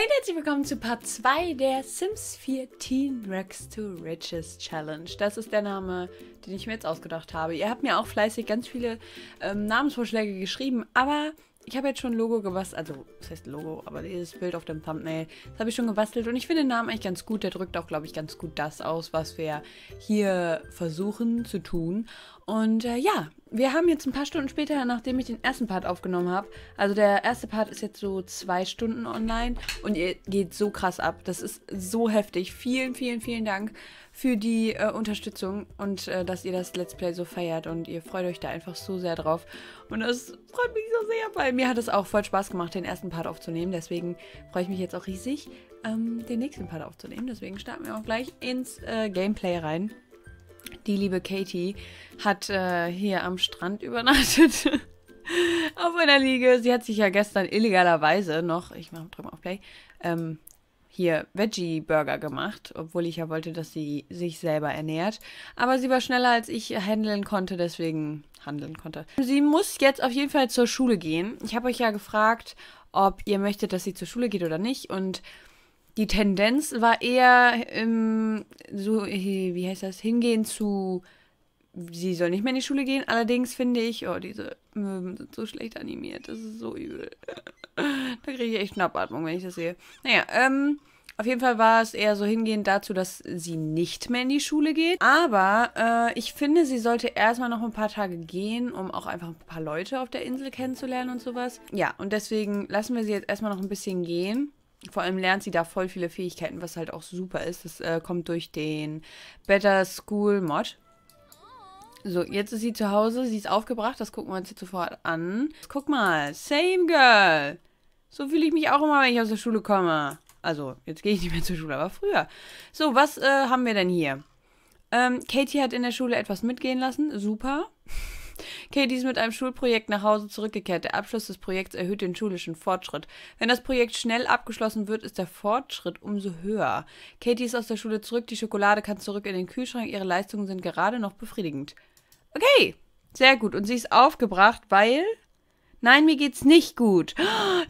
Hey und herzlich willkommen zu Part 2 der Sims 4 Teen Rex to Riches Challenge. Das ist der Name, den ich mir jetzt ausgedacht habe. Ihr habt mir auch fleißig ganz viele ähm, Namensvorschläge geschrieben, aber ich habe jetzt schon ein Logo gebastelt, also das heißt Logo, aber dieses Bild auf dem Thumbnail, das habe ich schon gebastelt und ich finde den Namen eigentlich ganz gut. Der drückt auch, glaube ich, ganz gut das aus, was wir hier versuchen zu tun. Und äh, ja, wir haben jetzt ein paar Stunden später, nachdem ich den ersten Part aufgenommen habe, also der erste Part ist jetzt so zwei Stunden online und ihr geht so krass ab. Das ist so heftig. Vielen, vielen, vielen Dank für die äh, Unterstützung und äh, dass ihr das Let's Play so feiert und ihr freut euch da einfach so sehr drauf. Und das freut mich so sehr, weil mir hat es auch voll Spaß gemacht, den ersten Part aufzunehmen. Deswegen freue ich mich jetzt auch riesig, ähm, den nächsten Part aufzunehmen. Deswegen starten wir auch gleich ins äh, Gameplay rein die liebe Katie hat äh, hier am Strand übernachtet. auf einer Liege. Sie hat sich ja gestern illegalerweise noch, ich mache drüber auf Play, ähm, hier Veggie-Burger gemacht, obwohl ich ja wollte, dass sie sich selber ernährt. Aber sie war schneller, als ich handeln konnte, deswegen handeln konnte. Sie muss jetzt auf jeden Fall zur Schule gehen. Ich habe euch ja gefragt, ob ihr möchtet, dass sie zur Schule geht oder nicht. Und die Tendenz war eher ähm, so, wie heißt das, hingehen zu, sie soll nicht mehr in die Schule gehen. Allerdings finde ich, oh, diese Möwen sind so schlecht animiert, das ist so übel. da kriege ich echt Schnappatmung, wenn ich das sehe. Naja, ähm, auf jeden Fall war es eher so hingehend dazu, dass sie nicht mehr in die Schule geht. Aber äh, ich finde, sie sollte erstmal noch ein paar Tage gehen, um auch einfach ein paar Leute auf der Insel kennenzulernen und sowas. Ja, und deswegen lassen wir sie jetzt erstmal noch ein bisschen gehen. Vor allem lernt sie da voll viele Fähigkeiten, was halt auch super ist. Das äh, kommt durch den Better School Mod. So, jetzt ist sie zu Hause, sie ist aufgebracht, das gucken wir uns jetzt sofort an. Guck mal, same girl. So fühle ich mich auch immer, wenn ich aus der Schule komme. Also, jetzt gehe ich nicht mehr zur Schule, aber früher. So, was äh, haben wir denn hier? Ähm, Katie hat in der Schule etwas mitgehen lassen, super. Katie ist mit einem Schulprojekt nach Hause zurückgekehrt. Der Abschluss des Projekts erhöht den schulischen Fortschritt. Wenn das Projekt schnell abgeschlossen wird, ist der Fortschritt umso höher. Katie ist aus der Schule zurück, die Schokolade kann zurück in den Kühlschrank, ihre Leistungen sind gerade noch befriedigend. Okay, sehr gut. Und sie ist aufgebracht, weil... Nein, mir geht's nicht gut.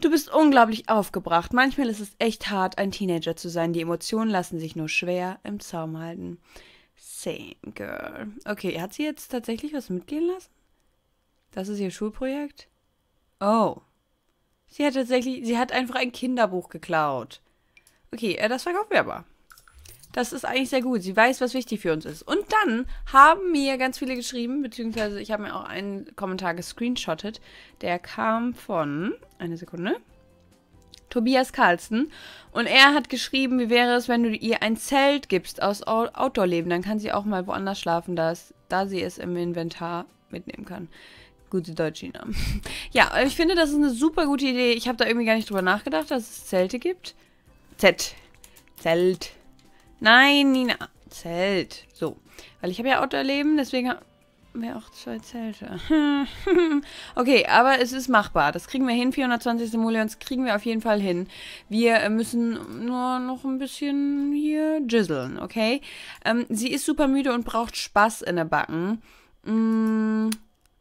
Du bist unglaublich aufgebracht. Manchmal ist es echt hart, ein Teenager zu sein. Die Emotionen lassen sich nur schwer im Zaum halten. Same girl. Okay, hat sie jetzt tatsächlich was mitgehen lassen? Das ist ihr Schulprojekt? Oh. Sie hat tatsächlich, sie hat einfach ein Kinderbuch geklaut. Okay, äh, das verkaufen wir aber. Das ist eigentlich sehr gut. Sie weiß, was wichtig für uns ist. Und dann haben mir ganz viele geschrieben, beziehungsweise ich habe mir auch einen Kommentar gescreenshottet. Der kam von, eine Sekunde, Tobias Carlsen. Und er hat geschrieben, wie wäre es, wenn du ihr ein Zelt gibst aus Outdoor-Leben. Dann kann sie auch mal woanders schlafen, dass, da sie es im Inventar mitnehmen kann. Gute deutsche Namen. Ja, ich finde, das ist eine super gute Idee. Ich habe da irgendwie gar nicht drüber nachgedacht, dass es Zelte gibt. Z. Zelt. Nein, Nina. Zelt. So. Weil ich habe ja Outdoor-Leben, deswegen haben wir auch zwei Zelte. okay, aber es ist machbar. Das kriegen wir hin. 420 Simoleons kriegen wir auf jeden Fall hin. Wir müssen nur noch ein bisschen hier jizzeln, okay? Ähm, sie ist super müde und braucht Spaß in der Backen. Mmh.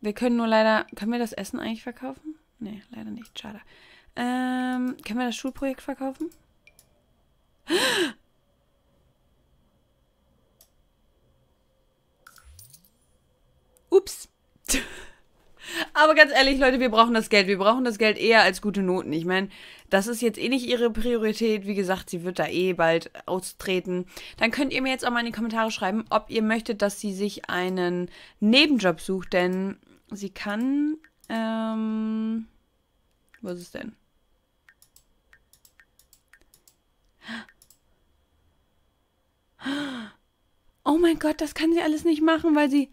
Wir können nur leider. Können wir das Essen eigentlich verkaufen? Nee, leider nicht. Schade. Ähm, können wir das Schulprojekt verkaufen? Ups. Aber ganz ehrlich, Leute, wir brauchen das Geld. Wir brauchen das Geld eher als gute Noten. Ich meine, das ist jetzt eh nicht ihre Priorität. Wie gesagt, sie wird da eh bald austreten. Dann könnt ihr mir jetzt auch mal in die Kommentare schreiben, ob ihr möchtet, dass sie sich einen Nebenjob sucht. Denn Sie kann... Ähm, wo ist es denn? Oh mein Gott, das kann sie alles nicht machen, weil sie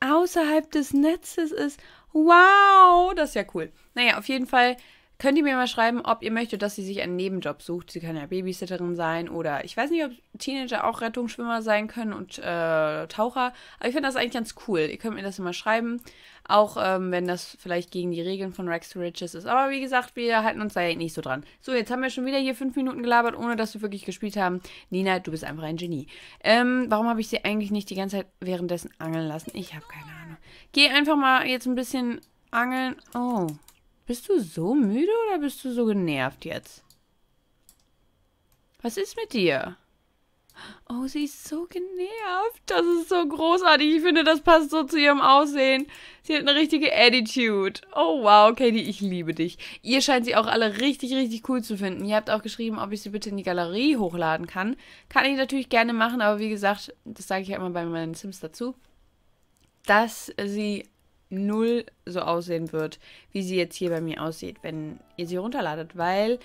außerhalb des Netzes ist. Wow, das ist ja cool. Naja, auf jeden Fall Könnt ihr mir mal schreiben, ob ihr möchtet, dass sie sich einen Nebenjob sucht. Sie kann ja Babysitterin sein oder ich weiß nicht, ob Teenager auch Rettungsschwimmer sein können und äh, Taucher. Aber ich finde das eigentlich ganz cool. Ihr könnt mir das immer schreiben, auch ähm, wenn das vielleicht gegen die Regeln von Rex to Riches ist. Aber wie gesagt, wir halten uns da ja nicht so dran. So, jetzt haben wir schon wieder hier fünf Minuten gelabert, ohne dass wir wirklich gespielt haben. Nina, du bist einfach ein Genie. Ähm, warum habe ich sie eigentlich nicht die ganze Zeit währenddessen angeln lassen? Ich habe keine Ahnung. Geh einfach mal jetzt ein bisschen angeln. Oh. Bist du so müde oder bist du so genervt jetzt? Was ist mit dir? Oh, sie ist so genervt. Das ist so großartig. Ich finde, das passt so zu ihrem Aussehen. Sie hat eine richtige Attitude. Oh, wow, Katie, ich liebe dich. Ihr scheint sie auch alle richtig, richtig cool zu finden. Ihr habt auch geschrieben, ob ich sie bitte in die Galerie hochladen kann. Kann ich natürlich gerne machen, aber wie gesagt, das sage ich ja immer bei meinen Sims dazu, dass sie null so aussehen wird, wie sie jetzt hier bei mir aussieht, wenn ihr sie runterladet, weil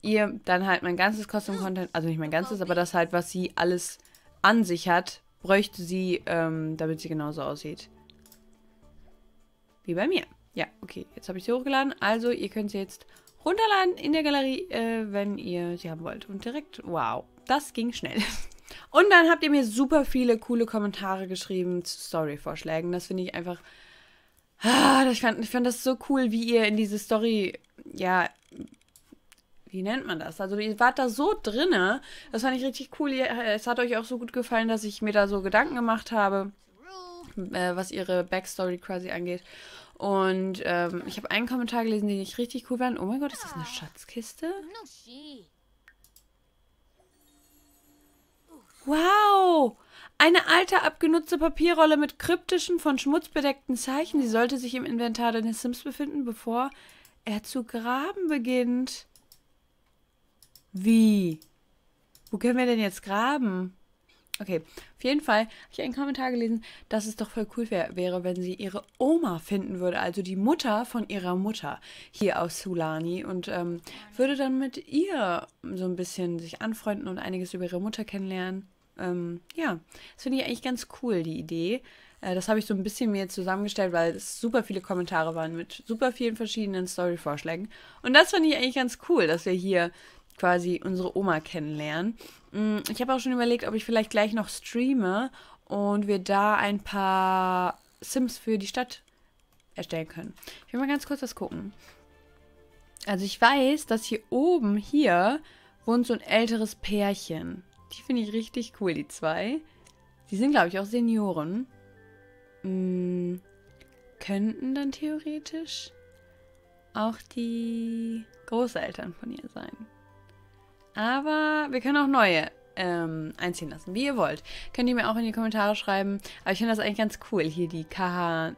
ihr dann halt mein ganzes Custom-Content, also nicht mein ganzes, aber das halt, was sie alles an sich hat, bräuchte sie, ähm, damit sie genauso aussieht. Wie bei mir. Ja, okay, jetzt habe ich sie hochgeladen. Also, ihr könnt sie jetzt runterladen in der Galerie, äh, wenn ihr sie haben wollt. Und direkt, wow, das ging schnell. Und dann habt ihr mir super viele coole Kommentare geschrieben zu Story-Vorschlägen. Das finde ich einfach Ah, ich fand, ich fand das so cool, wie ihr in diese Story, ja, wie nennt man das? Also ihr wart da so drinne. Das fand ich richtig cool. Äh, es hat euch auch so gut gefallen, dass ich mir da so Gedanken gemacht habe, äh, was ihre Backstory quasi angeht. Und ähm, ich habe einen Kommentar gelesen, den ich richtig cool fand. Oh mein Gott, ist das eine Schatzkiste? Wow, eine alte, abgenutzte Papierrolle mit kryptischen, von Schmutz bedeckten Zeichen. Sie sollte sich im Inventar deines Sims befinden, bevor er zu graben beginnt. Wie? Wo können wir denn jetzt graben? Okay, auf jeden Fall habe ich einen Kommentar gelesen, dass es doch voll cool wär, wäre, wenn sie ihre Oma finden würde, also die Mutter von ihrer Mutter hier aus Sulani und ähm, würde dann mit ihr so ein bisschen sich anfreunden und einiges über ihre Mutter kennenlernen. Ähm, ja, das finde ich eigentlich ganz cool, die Idee. Äh, das habe ich so ein bisschen mir zusammengestellt, weil es super viele Kommentare waren mit super vielen verschiedenen Story-Vorschlägen. Und das finde ich eigentlich ganz cool, dass wir hier quasi unsere Oma kennenlernen. Mm, ich habe auch schon überlegt, ob ich vielleicht gleich noch streame und wir da ein paar Sims für die Stadt erstellen können. Ich will mal ganz kurz was gucken. Also ich weiß, dass hier oben hier wohnt so ein älteres Pärchen. Die finde ich richtig cool, die zwei. Die sind, glaube ich, auch Senioren. Hm, könnten dann theoretisch auch die Großeltern von ihr sein. Aber wir können auch neue ähm, einziehen lassen, wie ihr wollt. Könnt ihr mir auch in die Kommentare schreiben. Aber ich finde das eigentlich ganz cool. Hier die Kahanan,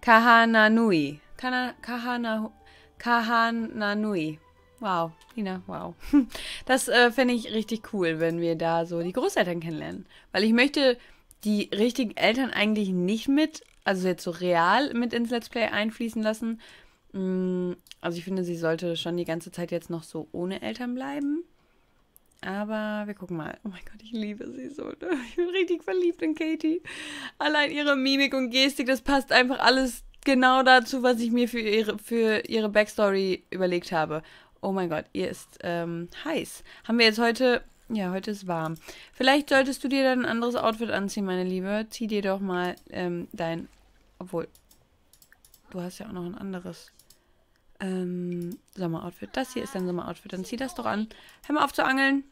Kahananui. Kahana, Kahananui. Wow, Tina, wow. Das äh, fände ich richtig cool, wenn wir da so die Großeltern kennenlernen. Weil ich möchte die richtigen Eltern eigentlich nicht mit, also jetzt so real mit ins Let's Play einfließen lassen. Mm, also ich finde, sie sollte schon die ganze Zeit jetzt noch so ohne Eltern bleiben. Aber wir gucken mal. Oh mein Gott, ich liebe sie so. Ne? Ich bin richtig verliebt in Katie. Allein ihre Mimik und Gestik, das passt einfach alles genau dazu, was ich mir für ihre, für ihre Backstory überlegt habe. Oh mein Gott, ihr ist ähm, heiß. Haben wir jetzt heute. Ja, heute ist warm. Vielleicht solltest du dir dann ein anderes Outfit anziehen, meine Liebe. Zieh dir doch mal ähm, dein. Obwohl. Du hast ja auch noch ein anderes. Ähm, Sommeroutfit. Das hier ist dein Sommeroutfit. Dann zieh das doch an. Hör mal auf zu angeln.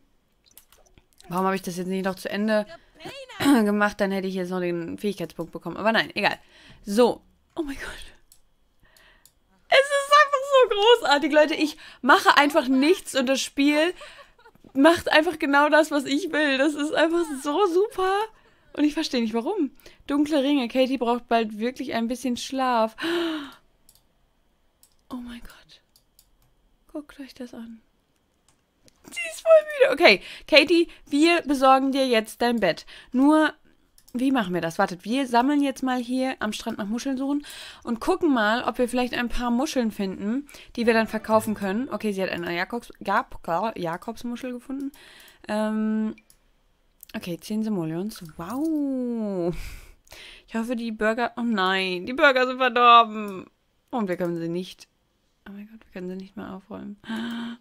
Warum habe ich das jetzt nicht noch zu Ende gemacht? Dann hätte ich jetzt noch den Fähigkeitspunkt bekommen. Aber nein, egal. So. Oh mein Gott großartig, Leute. Ich mache einfach nichts und das Spiel macht einfach genau das, was ich will. Das ist einfach so super. Und ich verstehe nicht, warum. Dunkle Ringe. Katie braucht bald wirklich ein bisschen Schlaf. Oh mein Gott. Guckt euch das an. Sie ist voll müde. Okay, Katie, wir besorgen dir jetzt dein Bett. Nur wie machen wir das? Wartet, wir sammeln jetzt mal hier am Strand nach Muscheln suchen und gucken mal, ob wir vielleicht ein paar Muscheln finden, die wir dann verkaufen können. Okay, sie hat eine Jakobs, Jakobsmuschel gefunden. Ähm, okay, 10 Simoleons. Wow. Ich hoffe, die Burger... Oh nein, die Burger sind verdorben. Und wir können sie nicht... Oh mein Gott, wir können sie nicht mehr aufräumen.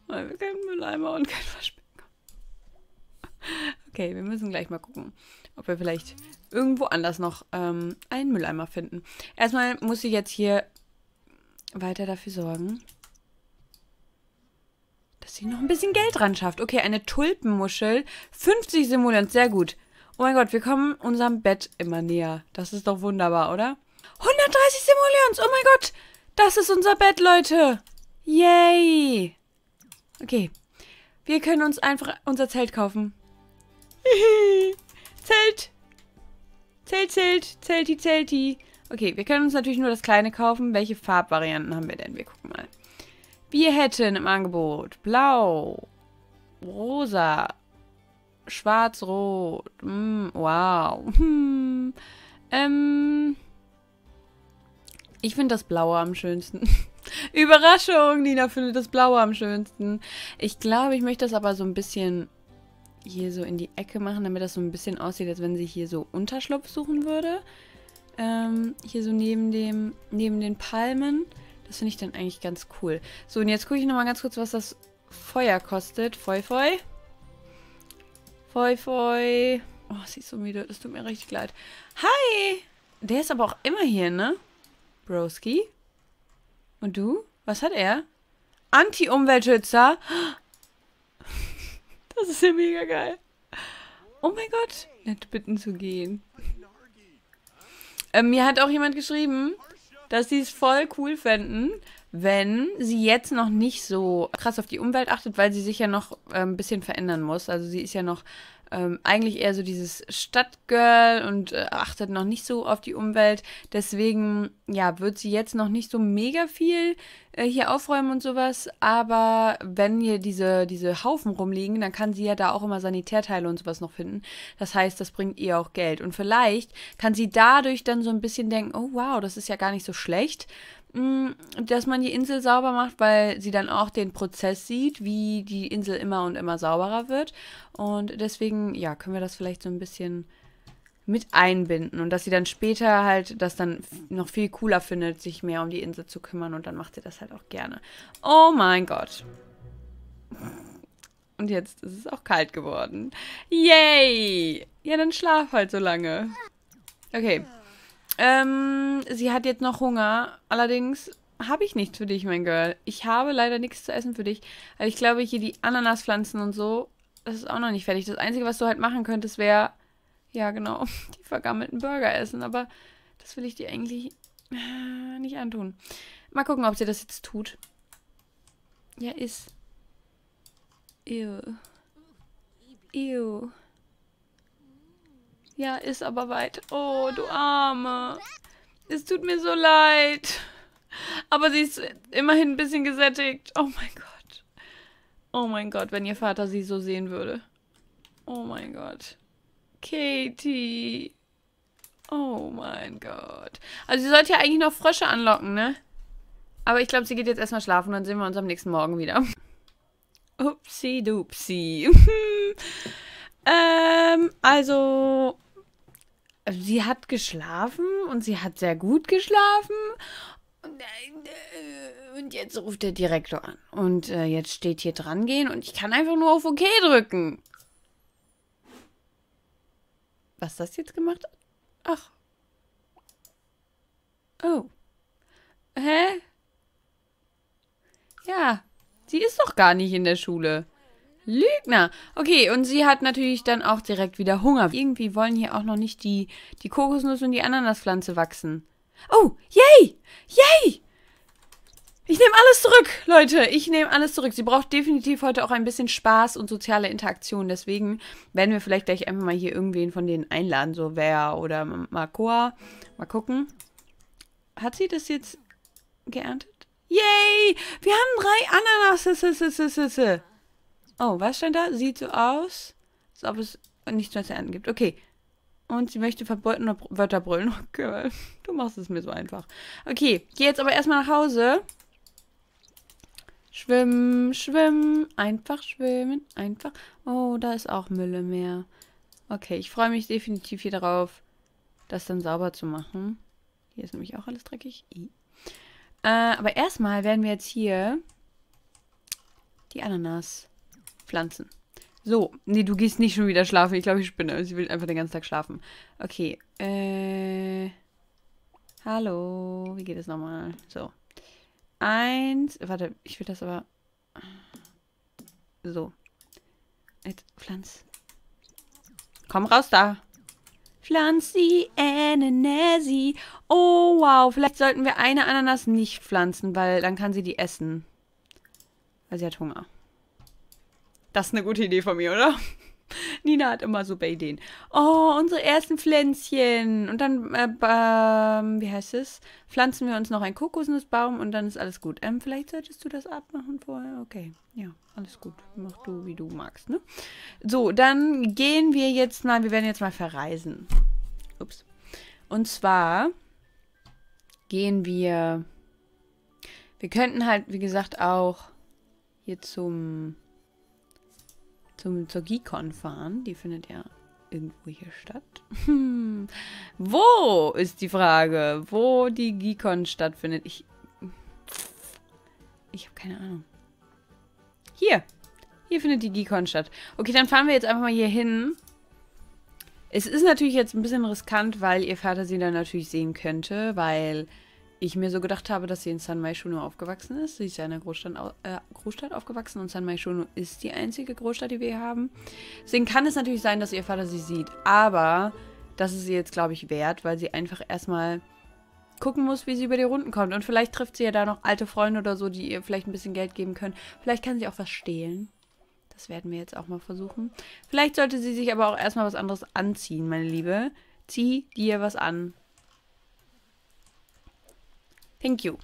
Weil oh, wir keinen Mülleimer und kein Verspät Okay, wir müssen gleich mal gucken, ob wir vielleicht irgendwo anders noch ähm, einen Mülleimer finden. Erstmal muss ich jetzt hier weiter dafür sorgen, dass sie noch ein bisschen Geld ran schafft. Okay, eine Tulpenmuschel. 50 Simulant, sehr gut. Oh mein Gott, wir kommen unserem Bett immer näher. Das ist doch wunderbar, oder? 130 Simulions, oh mein Gott. Das ist unser Bett, Leute. Yay. Okay, wir können uns einfach unser Zelt kaufen. Zelt. Zelt, Zelt. Zelti, Zelti. Okay, wir können uns natürlich nur das kleine kaufen. Welche Farbvarianten haben wir denn? Wir gucken mal. Wir hätten im Angebot blau, rosa, schwarz-rot. Mm, hm, wow. Ähm, ich finde das blaue am schönsten. Überraschung, Nina findet das blaue am schönsten. Ich glaube, ich möchte das aber so ein bisschen hier so in die Ecke machen, damit das so ein bisschen aussieht, als wenn sie hier so Unterschlupf suchen würde. Ähm, hier so neben, dem, neben den Palmen. Das finde ich dann eigentlich ganz cool. So, und jetzt gucke ich nochmal ganz kurz, was das Feuer kostet. Feu, feu. Feu, feu. Oh, sie ist so müde. Das tut mir richtig leid. Hi! Der ist aber auch immer hier, ne? Broski? Und du? Was hat er? Anti-Umweltschützer? Das ist ja mega geil. Oh mein Gott, nett bitten zu gehen. Äh, mir hat auch jemand geschrieben, dass sie es voll cool fänden, wenn sie jetzt noch nicht so krass auf die Umwelt achtet, weil sie sich ja noch äh, ein bisschen verändern muss. Also sie ist ja noch ähm, eigentlich eher so dieses Stadtgirl und äh, achtet noch nicht so auf die Umwelt. Deswegen, ja, wird sie jetzt noch nicht so mega viel äh, hier aufräumen und sowas. Aber wenn hier diese, diese Haufen rumliegen, dann kann sie ja da auch immer Sanitärteile und sowas noch finden. Das heißt, das bringt ihr auch Geld. Und vielleicht kann sie dadurch dann so ein bisschen denken, oh wow, das ist ja gar nicht so schlecht. Mm, dass man die Insel sauber macht, weil sie dann auch den Prozess sieht, wie die Insel immer und immer sauberer wird. Und deswegen, ja, können wir das vielleicht so ein bisschen mit einbinden und dass sie dann später halt das dann noch viel cooler findet, sich mehr um die Insel zu kümmern und dann macht sie das halt auch gerne. Oh mein Gott. Und jetzt ist es auch kalt geworden. Yay! Ja, dann schlaf halt so lange. Okay. Ähm, sie hat jetzt noch Hunger. Allerdings habe ich nichts für dich, mein Girl. Ich habe leider nichts zu essen für dich. Also ich glaube, hier die Ananaspflanzen und so, das ist auch noch nicht fertig. Das Einzige, was du halt machen könntest, wäre, ja genau, die vergammelten Burger essen. Aber das will ich dir eigentlich äh, nicht antun. Mal gucken, ob sie das jetzt tut. Ja, ist. Ew. Ew. Ja, ist aber weit. Oh, du Arme. Es tut mir so leid. Aber sie ist immerhin ein bisschen gesättigt. Oh mein Gott. Oh mein Gott, wenn ihr Vater sie so sehen würde. Oh mein Gott. Katie. Oh mein Gott. Also sie sollte ja eigentlich noch Frösche anlocken, ne? Aber ich glaube, sie geht jetzt erstmal schlafen, dann sehen wir uns am nächsten Morgen wieder. Upsi dupsi. ähm, also also sie hat geschlafen und sie hat sehr gut geschlafen. Äh, und, jetzt ruft der Direktor an. Und äh, jetzt steht hier dran gehen und ich kann einfach nur auf OK drücken. Was das jetzt gemacht hat? Ach. Oh. Hä? Ja, sie ist doch gar nicht in der Schule. Lügner. Okay, und sie hat natürlich dann auch direkt wieder Hunger. Irgendwie wollen hier auch noch nicht die, die Kokosnuss und die Ananaspflanze wachsen. Oh, yay! Yay! Ich nehme alles zurück, Leute. Ich nehme alles zurück. Sie braucht definitiv heute auch ein bisschen Spaß und soziale Interaktion. Deswegen werden wir vielleicht gleich einfach mal hier irgendwen von denen einladen. So wer oder Makoa. Mal gucken. Hat sie das jetzt geerntet? Yay! Wir haben drei Ananas. Oh, was denn da? Sieht so aus, als ob es nichts mehr zu ernten gibt. Okay. Und sie möchte verbotene Wörter brüllen. Okay, du machst es mir so einfach. Okay, geh jetzt aber erstmal nach Hause. Schwimmen, schwimmen, einfach schwimmen, einfach. Oh, da ist auch Mülle mehr. Okay, ich freue mich definitiv hier drauf, das dann sauber zu machen. Hier ist nämlich auch alles dreckig. Äh, aber erstmal werden wir jetzt hier die Ananas Pflanzen. So, nee, du gehst nicht schon wieder schlafen. Ich glaube, ich spinne. Sie will einfach den ganzen Tag schlafen. Okay, äh... Hallo, wie geht es nochmal? So. Eins... Warte, ich will das aber... So. Jetzt, pflanz. Komm raus da. Pflanz sie, Ananasi. Oh, wow. Vielleicht sollten wir eine Ananas nicht pflanzen, weil dann kann sie die essen. Weil sie hat Hunger. Das ist eine gute Idee von mir, oder? Nina hat immer super Ideen. Oh, unsere ersten Pflänzchen. Und dann, äh, äh, wie heißt es? Pflanzen wir uns noch einen Kokosnussbaum und dann ist alles gut. Ähm, vielleicht solltest du das abmachen vorher. Okay, ja, alles gut. Mach du, wie du magst, ne? So, dann gehen wir jetzt mal, wir werden jetzt mal verreisen. Ups. Und zwar gehen wir, wir könnten halt, wie gesagt, auch hier zum zum, zur Geekon fahren. Die findet ja irgendwo hier statt. Hm. Wo ist die Frage? Wo die Geekon stattfindet? Ich. Ich habe keine Ahnung. Hier. Hier findet die Geekon statt. Okay, dann fahren wir jetzt einfach mal hier hin. Es ist natürlich jetzt ein bisschen riskant, weil ihr Vater sie dann natürlich sehen könnte, weil ich mir so gedacht habe, dass sie in San Maishuno aufgewachsen ist. Sie ist ja in einer Großstadt, äh, Großstadt aufgewachsen und San Maishuno ist die einzige Großstadt, die wir hier haben. Deswegen kann es natürlich sein, dass ihr Vater sie sieht. Aber das ist sie jetzt, glaube ich, wert, weil sie einfach erstmal gucken muss, wie sie über die Runden kommt. Und vielleicht trifft sie ja da noch alte Freunde oder so, die ihr vielleicht ein bisschen Geld geben können. Vielleicht kann sie auch was stehlen. Das werden wir jetzt auch mal versuchen. Vielleicht sollte sie sich aber auch erstmal was anderes anziehen, meine Liebe. Zieh dir was an. Thank you.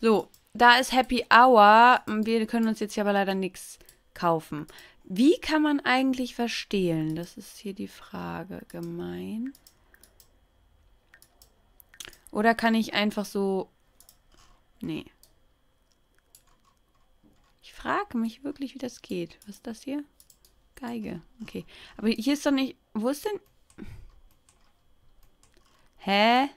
So, da ist Happy Hour. Wir können uns jetzt hier aber leider nichts kaufen. Wie kann man eigentlich verstehlen? Das ist hier die Frage. Gemein. Oder kann ich einfach so... Nee. Ich frage mich wirklich, wie das geht. Was ist das hier? Geige. Okay. Aber hier ist doch nicht... Wo ist denn... Hä?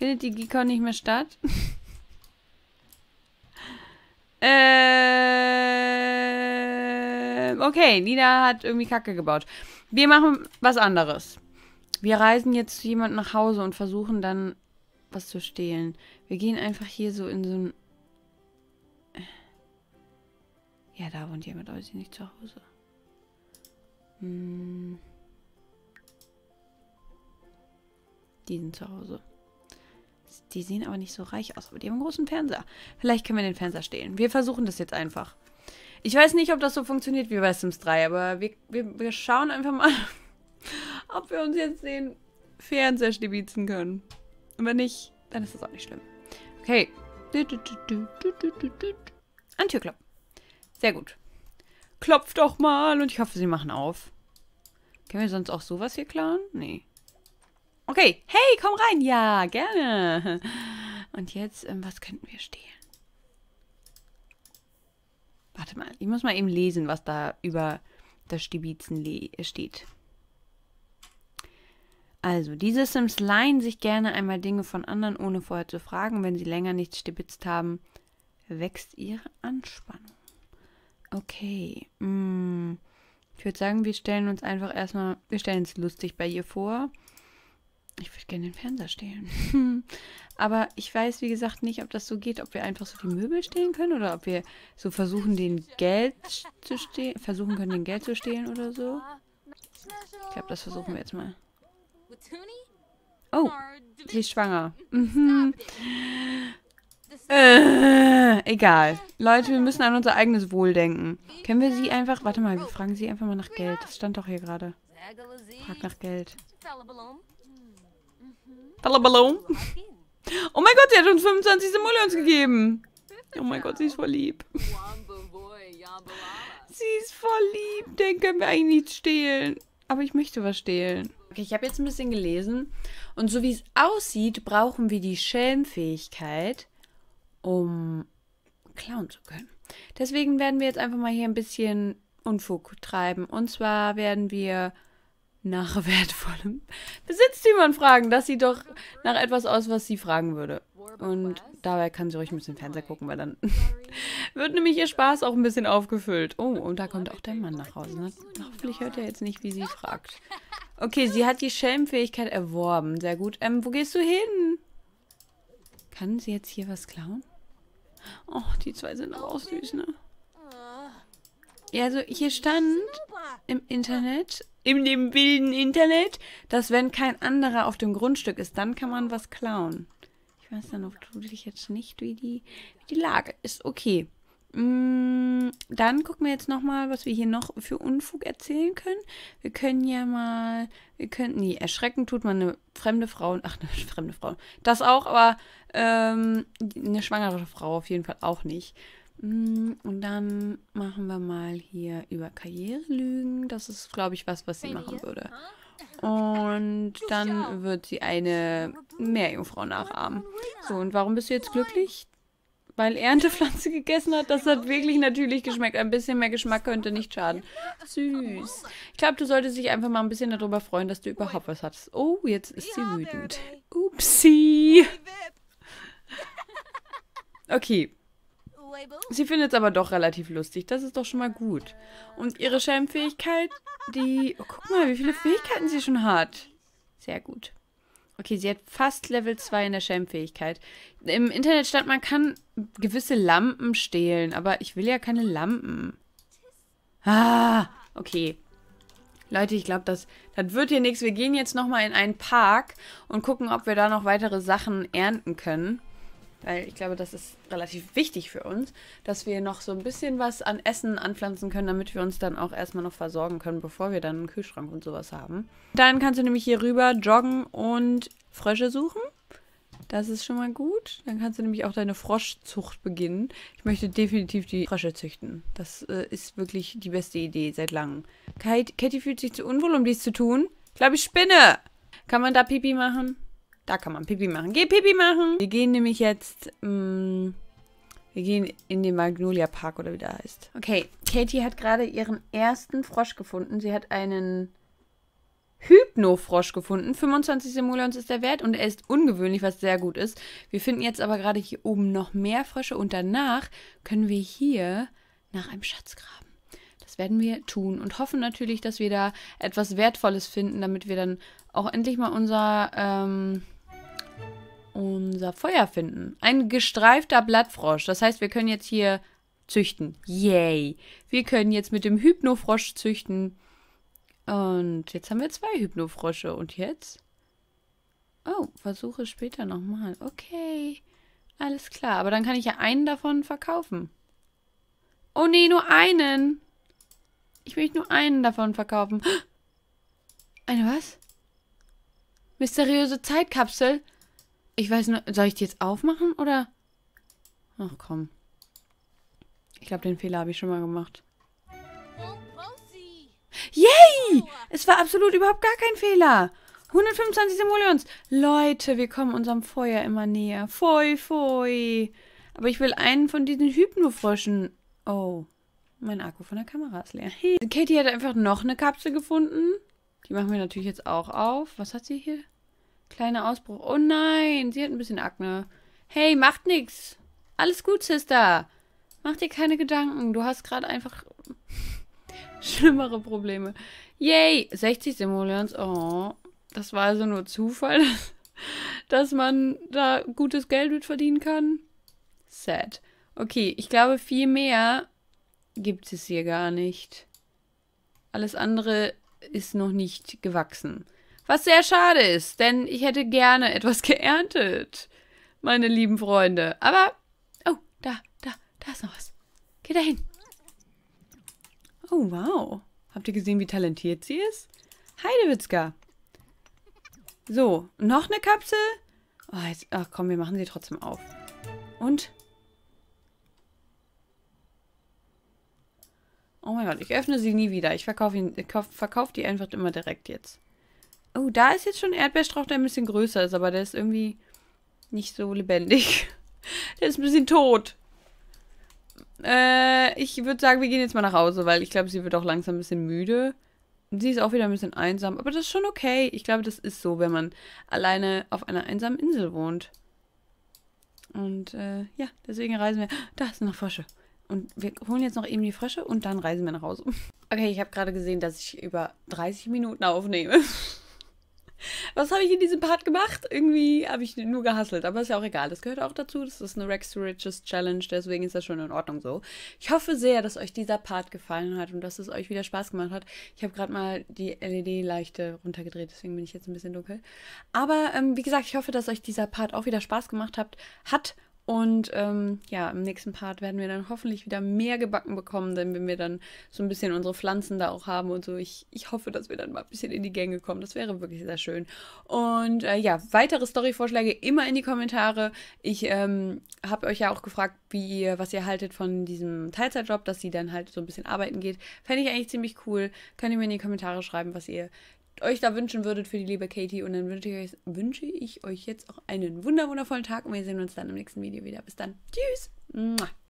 Findet die Geekon nicht mehr statt? äh, okay, Nina hat irgendwie Kacke gebaut. Wir machen was anderes. Wir reisen jetzt zu jemandem nach Hause und versuchen dann was zu stehlen. Wir gehen einfach hier so in so ein... Ja, da wohnt jemand, aber sie nicht zu Hause. Hm. Die sind zu Hause. Die sehen aber nicht so reich aus, aber die haben einen großen Fernseher. Vielleicht können wir den Fernseher stehlen. Wir versuchen das jetzt einfach. Ich weiß nicht, ob das so funktioniert wie bei Sims 3, aber wir, wir, wir schauen einfach mal, ob wir uns jetzt den Fernseher stibitzen können. Und wenn nicht, dann ist das auch nicht schlimm. Okay. An Türklopp. Sehr gut. Klopf doch mal und ich hoffe, sie machen auf. Können wir sonst auch sowas hier klauen? Nee. Okay, hey, komm rein. Ja, gerne. Und jetzt, ähm, was könnten wir stehlen? Warte mal, ich muss mal eben lesen, was da über das Stibitzen äh, steht. Also, diese Sims leihen sich gerne einmal Dinge von anderen, ohne vorher zu fragen. Wenn sie länger nichts stibitzt haben, wächst ihre Anspannung. Okay. Mm. Ich würde sagen, wir stellen uns einfach erstmal, wir stellen es lustig bei ihr vor. Ich würde gerne den Fernseher stehlen. Aber ich weiß, wie gesagt, nicht, ob das so geht, ob wir einfach so die Möbel stehlen können oder ob wir so versuchen, den Geld zu stehlen, versuchen können, den Geld zu stehlen oder so. Ich glaube, das versuchen wir jetzt mal. Oh, sie ist schwanger. Mhm. Äh, egal. Leute, wir müssen an unser eigenes Wohl denken. Können wir sie einfach... Warte mal, wir fragen sie einfach mal nach Geld. Das stand doch hier gerade. Frag nach Geld. Talabalom. Oh mein Gott, sie hat uns 25 Simoleons gegeben. Oh mein Gott, sie ist voll lieb. Sie ist voll lieb. Den können wir eigentlich nicht stehlen. Aber ich möchte was stehlen. Okay, ich habe jetzt ein bisschen gelesen. Und so wie es aussieht, brauchen wir die Schelmfähigkeit, um klauen zu können. Deswegen werden wir jetzt einfach mal hier ein bisschen Unfug treiben. Und zwar werden wir nach wertvollem Besitztümern fragen. Das sieht doch nach etwas aus, was sie fragen würde. Und dabei kann sie ruhig ein bisschen Fernseher gucken, weil dann wird nämlich ihr Spaß auch ein bisschen aufgefüllt. Oh, und da kommt auch der Mann nach Hause. Ne? Hoffentlich hört er jetzt nicht, wie sie fragt. Okay, sie hat die Schelmfähigkeit erworben. Sehr gut. Ähm, wo gehst du hin? Kann sie jetzt hier was klauen? Oh, die zwei sind auch süß, ne? Ja, also hier stand im Internet, in dem wilden Internet, dass wenn kein anderer auf dem Grundstück ist, dann kann man was klauen. Ich weiß dann natürlich jetzt nicht, wie die, wie die Lage ist. Okay. Mm, dann gucken wir jetzt nochmal, was wir hier noch für Unfug erzählen können. Wir können ja mal, wir können, nee, erschrecken tut man eine fremde Frau, ach, eine fremde Frau, das auch, aber ähm, eine schwangere Frau auf jeden Fall auch nicht. Mm, und dann machen wir mal hier über Karrierelügen. Das ist, glaube ich, was, was sie machen würde. Und dann wird sie eine Meerjungfrau nachahmen. So, und warum bist du jetzt glücklich? Weil Erntepflanze gegessen hat. Das hat wirklich natürlich geschmeckt. Ein bisschen mehr Geschmack könnte nicht schaden. Süß. Ich glaube, du solltest dich einfach mal ein bisschen darüber freuen, dass du überhaupt was hattest. Oh, jetzt ist sie wütend. Upsi. Okay, Sie findet es aber doch relativ lustig. Das ist doch schon mal gut. Und ihre Schelmfähigkeit, die... Oh, guck mal, wie viele Fähigkeiten sie schon hat. Sehr gut. Okay, sie hat fast Level 2 in der Schelmfähigkeit. Im Internet stand, man kann gewisse Lampen stehlen, aber ich will ja keine Lampen. Ah, okay. Leute, ich glaube, das, das wird hier nichts. Wir gehen jetzt nochmal in einen Park und gucken, ob wir da noch weitere Sachen ernten können weil ich glaube, das ist relativ wichtig für uns, dass wir noch so ein bisschen was an Essen anpflanzen können, damit wir uns dann auch erstmal noch versorgen können, bevor wir dann einen Kühlschrank und sowas haben. Dann kannst du nämlich hier rüber joggen und Frösche suchen. Das ist schon mal gut. Dann kannst du nämlich auch deine Froschzucht beginnen. Ich möchte definitiv die Frösche züchten. Das äh, ist wirklich die beste Idee seit langem. Kate, Katie fühlt sich zu unwohl, um dies zu tun. Ich glaube, ich spinne. Kann man da Pipi machen? Da kann man Pipi machen. Geh Pipi machen! Wir gehen nämlich jetzt... Mh, mm, wir gehen in den Magnolia Park oder wie der heißt. Okay, Katie hat gerade ihren ersten Frosch gefunden. Sie hat einen Hypno-Frosch gefunden. 25 Simoleons ist der Wert und er ist ungewöhnlich, was sehr gut ist. Wir finden jetzt aber gerade hier oben noch mehr Frösche und danach können wir hier nach einem Schatz graben. Das werden wir tun und hoffen natürlich, dass wir da etwas Wertvolles finden, damit wir dann auch endlich mal unser... Ähm unser Feuer finden. Ein gestreifter Blattfrosch. Das heißt, wir können jetzt hier züchten. Yay. Wir können jetzt mit dem Hypnofrosch züchten. Und jetzt haben wir zwei Hypnofrosche. Und jetzt? Oh, versuche später nochmal. Okay. Alles klar. Aber dann kann ich ja einen davon verkaufen. Oh nee, nur einen. Ich möchte nur einen davon verkaufen. Eine was? Mysteriöse Zeitkapsel? Ich weiß nur, soll ich die jetzt aufmachen oder? Ach komm. Ich glaube, den Fehler habe ich schon mal gemacht. Yay! Es war absolut überhaupt gar kein Fehler. 125 Simoleons. Leute, wir kommen unserem Feuer immer näher. Foi, foi. Aber ich will einen von diesen Hypnofroschen. Oh, mein Akku von der Kamera ist leer. Hey. Katie hat einfach noch eine Kapsel gefunden. Die machen wir natürlich jetzt auch auf. Was hat sie hier? Kleiner Ausbruch. Oh nein, sie hat ein bisschen Akne. Hey, macht nichts. Alles gut, Sister. Mach dir keine Gedanken. Du hast gerade einfach schlimmere Probleme. Yay, 60 Simoleons. Oh, das war also nur Zufall, dass man da gutes Geld mit verdienen kann. Sad. Okay, ich glaube, viel mehr gibt es hier gar nicht. Alles andere ist noch nicht gewachsen. Was sehr schade ist, denn ich hätte gerne etwas geerntet, meine lieben Freunde. Aber, oh, da, da, da ist noch was. Geh da hin. Oh, wow. Habt ihr gesehen, wie talentiert sie ist? Heidewitzka. So, noch eine Kapsel? Oh, jetzt, ach komm, wir machen sie trotzdem auf. Und? Oh mein Gott, ich öffne sie nie wieder. Ich verkaufe verkauf die einfach immer direkt jetzt. Oh, da ist jetzt schon ein Erdbeerstrauch, der ein bisschen größer ist, aber der ist irgendwie nicht so lebendig. der ist ein bisschen tot. Äh, ich würde sagen, wir gehen jetzt mal nach Hause, weil ich glaube, sie wird auch langsam ein bisschen müde. Und Sie ist auch wieder ein bisschen einsam, aber das ist schon okay. Ich glaube, das ist so, wenn man alleine auf einer einsamen Insel wohnt. Und äh, ja, deswegen reisen wir. Da sind noch Frösche. Und wir holen jetzt noch eben die Frösche und dann reisen wir nach Hause. Okay, ich habe gerade gesehen, dass ich über 30 Minuten aufnehme. Was habe ich in diesem Part gemacht? Irgendwie habe ich nur gehasselt, aber ist ja auch egal. Das gehört auch dazu. Das ist eine Rex to Riches Challenge, deswegen ist das schon in Ordnung so. Ich hoffe sehr, dass euch dieser Part gefallen hat und dass es euch wieder Spaß gemacht hat. Ich habe gerade mal die LED-Leichte runtergedreht, deswegen bin ich jetzt ein bisschen dunkel. Aber ähm, wie gesagt, ich hoffe, dass euch dieser Part auch wieder Spaß gemacht hat. Hat und ähm, ja, im nächsten Part werden wir dann hoffentlich wieder mehr gebacken bekommen, denn wenn wir dann so ein bisschen unsere Pflanzen da auch haben und so, ich, ich hoffe, dass wir dann mal ein bisschen in die Gänge kommen. Das wäre wirklich sehr schön. Und äh, ja, weitere Story-Vorschläge immer in die Kommentare. Ich ähm, habe euch ja auch gefragt, wie ihr, was ihr haltet von diesem Teilzeitjob, dass sie dann halt so ein bisschen arbeiten geht. Fände ich eigentlich ziemlich cool. Könnt ihr mir in die Kommentare schreiben, was ihr euch da wünschen würdet für die liebe Katie. Und dann wünsche ich euch, wünsche ich euch jetzt auch einen wundervollen Tag und wir sehen uns dann im nächsten Video wieder. Bis dann. Tschüss.